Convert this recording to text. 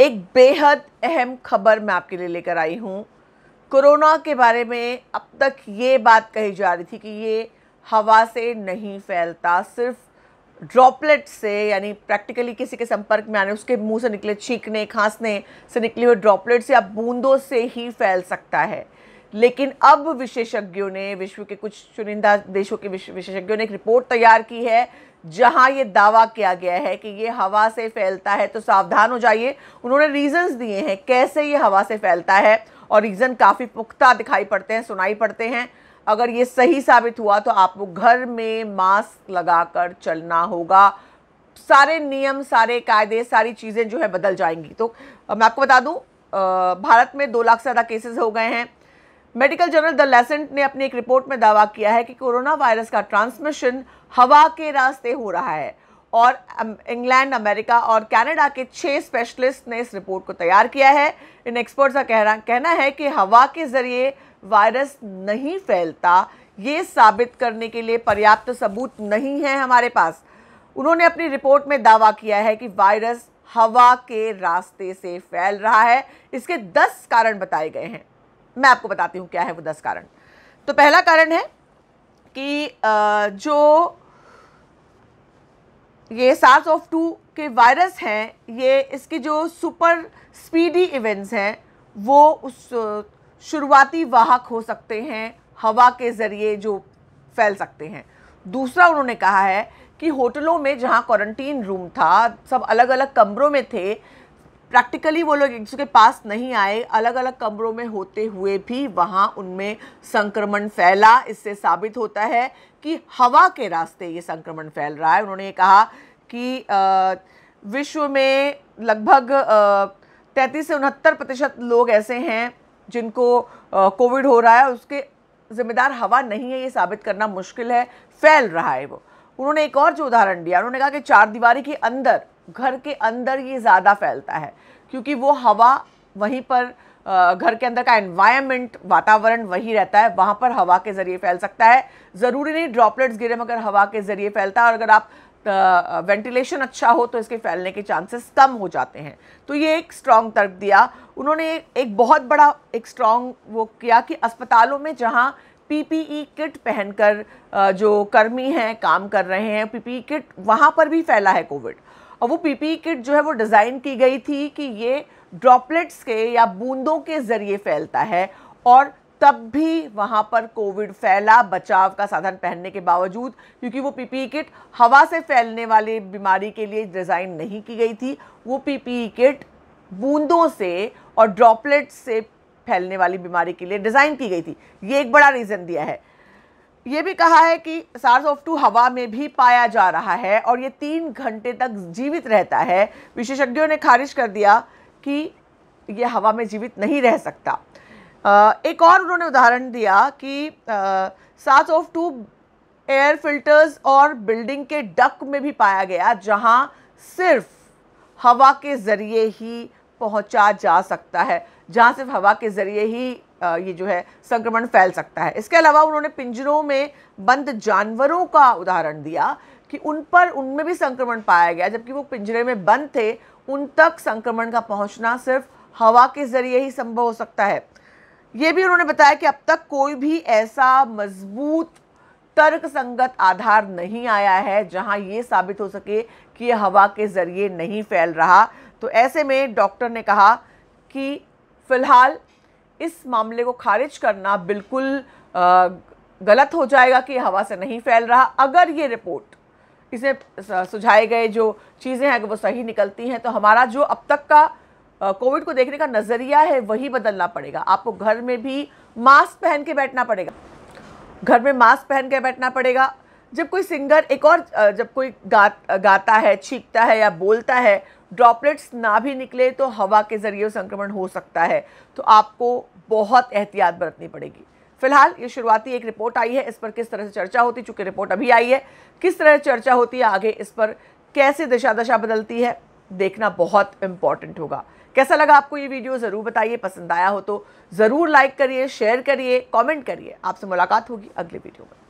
एक बेहद अहम खबर मैं आपके लिए लेकर आई हूँ कोरोना के बारे में अब तक ये बात कही जा रही थी कि ये हवा से नहीं फैलता सिर्फ ड्रॉपलेट से यानी प्रैक्टिकली किसी के संपर्क में आने उसके मुंह से निकले छींकने खांसने से निकले हुए ड्रॉपलेट्स या बूंदों से ही फैल सकता है लेकिन अब विशेषज्ञों ने विश्व के कुछ चुनिंदा देशों के विशेषज्ञों ने एक रिपोर्ट तैयार की है जहां ये दावा किया गया है कि ये हवा से फैलता है तो सावधान हो जाइए उन्होंने रीजंस दिए हैं कैसे ये हवा से फैलता है और रीज़न काफ़ी पुख्ता दिखाई पड़ते हैं सुनाई पड़ते हैं अगर ये सही साबित हुआ तो आपको घर में मास्क लगाकर चलना होगा सारे नियम सारे कायदे सारी चीज़ें जो है बदल जाएंगी तो मैं आपको बता दूं भारत में दो लाख से ज़्यादा केसेस हो गए हैं मेडिकल जर्नल द लेसेंट ने अपनी एक रिपोर्ट में दावा किया है कि कोरोना वायरस का ट्रांसमिशन हवा के रास्ते हो रहा है और इंग्लैंड अमेरिका और कनाडा के छः स्पेशलिस्ट ने इस रिपोर्ट को तैयार किया है इन एक्सपर्ट्स का कहना कहना है कि हवा के ज़रिए वायरस नहीं फैलता ये साबित करने के लिए पर्याप्त सबूत नहीं है हमारे पास उन्होंने अपनी रिपोर्ट में दावा किया है कि वायरस हवा के रास्ते से फैल रहा है इसके दस कारण बताए गए हैं मैं आपको बताती हूँ क्या है वो दस कारण तो पहला कारण है कि जो ये सार्स ऑफ टू के वायरस हैं ये इसके जो सुपर स्पीडी इवेंट्स हैं वो उस शुरुआती वाहक हो सकते हैं हवा के ज़रिए जो फैल सकते हैं दूसरा उन्होंने कहा है कि होटलों में जहाँ क्वारंटीन रूम था सब अलग अलग कमरों में थे प्रैक्टिकली वो लोग एक दूसरे के पास नहीं आए अलग अलग कमरों में होते हुए भी वहाँ उनमें संक्रमण फैला इससे साबित होता है कि हवा के रास्ते ये संक्रमण फैल रहा है उन्होंने ये कहा कि विश्व में लगभग तैंतीस से उनहत्तर प्रतिशत लोग ऐसे हैं जिनको कोविड हो रहा है उसके ज़िम्मेदार हवा नहीं है ये साबित करना मुश्किल है फैल रहा है वो उन्होंने एक और जो उदाहरण दिया उन्होंने कहा कि चार दीवारी के अंदर घर के अंदर ये ज़्यादा फैलता है क्योंकि वो हवा वहीं पर घर के अंदर का एनवायरनमेंट वातावरण वही रहता है वहाँ पर हवा के ज़रिए फैल सकता है ज़रूरी नहीं ड्रॉपलेट्स गिरे मगर हवा के ज़रिए फैलता है और अगर आप वेंटिलेशन अच्छा हो तो इसके फैलने के चांसेस कम हो जाते हैं तो ये एक स्ट्रॉन्ग तर्क दिया उन्होंने एक बहुत बड़ा एक स्ट्रॉन्ग वो किया कि अस्पतालों में जहाँ पीपीई किट पहनकर जो कर्मी हैं काम कर रहे हैं पीपीई किट वहाँ पर भी फैला है कोविड और वो पीपीई किट जो है वो डिज़ाइन की गई थी कि ये ड्रॉपलेट्स के या बूंदों के ज़रिए फैलता है और तब भी वहाँ पर कोविड फैला बचाव का साधन पहनने के बावजूद क्योंकि वो पीपीई किट हवा से फैलने वाली बीमारी के लिए डिज़ाइन नहीं की गई थी वो पीपीई किट बूंदों से और ड्रॉपलेट्स से फैलने वाली बीमारी के लिए डिज़ाइन की गई थी ये एक बड़ा रीज़न दिया है ये भी कहा है कि सार्स ऑफ टू हवा में भी पाया जा रहा है और ये तीन घंटे तक जीवित रहता है विशेषज्ञों ने खारिज कर दिया कि यह हवा में जीवित नहीं रह सकता एक और उन्होंने उदाहरण दिया कि SARS of two air filters और बिल्डिंग के डक में भी पाया गया जहां सिर्फ हवा के ज़रिए ही पहुंचा जा सकता है जहाँ सिर्फ हवा के ज़रिए ही ये जो है संक्रमण फैल सकता है इसके अलावा उन्होंने पिंजरों में बंद जानवरों का उदाहरण दिया कि उन पर उनमें भी संक्रमण पाया गया जबकि वो पिंजरे में बंद थे उन तक संक्रमण का पहुंचना सिर्फ हवा के ज़रिए ही संभव हो सकता है ये भी उन्होंने बताया कि अब तक कोई भी ऐसा मजबूत तर्क संगत आधार नहीं आया है जहां ये साबित हो सके कि यह हवा के ज़रिए नहीं फैल रहा तो ऐसे में डॉक्टर ने कहा कि फ़िलहाल इस मामले को खारिज करना बिल्कुल गलत हो जाएगा कि हवा से नहीं फैल रहा अगर ये रिपोर्ट इसे सुझाए गए जो चीज़ें हैं अगर वो सही निकलती हैं तो हमारा जो अब तक का कोविड को देखने का नज़रिया है वही बदलना पड़ेगा आपको घर में भी मास्क पहन के बैठना पड़ेगा घर में मास्क पहन के बैठना पड़ेगा जब कोई सिंगर एक और जब कोई गा गाता है छींकता है या बोलता है ड्रॉपलेट्स ना भी निकले तो हवा के ज़रिए संक्रमण हो सकता है तो आपको बहुत एहतियात बरतनी पड़ेगी फिलहाल ये शुरुआती एक रिपोर्ट आई है इस पर किस तरह से चर्चा होती चूँकि रिपोर्ट अभी आई है किस तरह से चर्चा होती है आगे इस पर कैसे दिशा दशा बदलती है देखना बहुत इम्पॉर्टेंट होगा कैसा लगा आपको ये वीडियो ज़रूर बताइए पसंद आया हो तो ज़रूर लाइक करिए शेयर करिए कमेंट करिए आपसे मुलाकात होगी अगले वीडियो में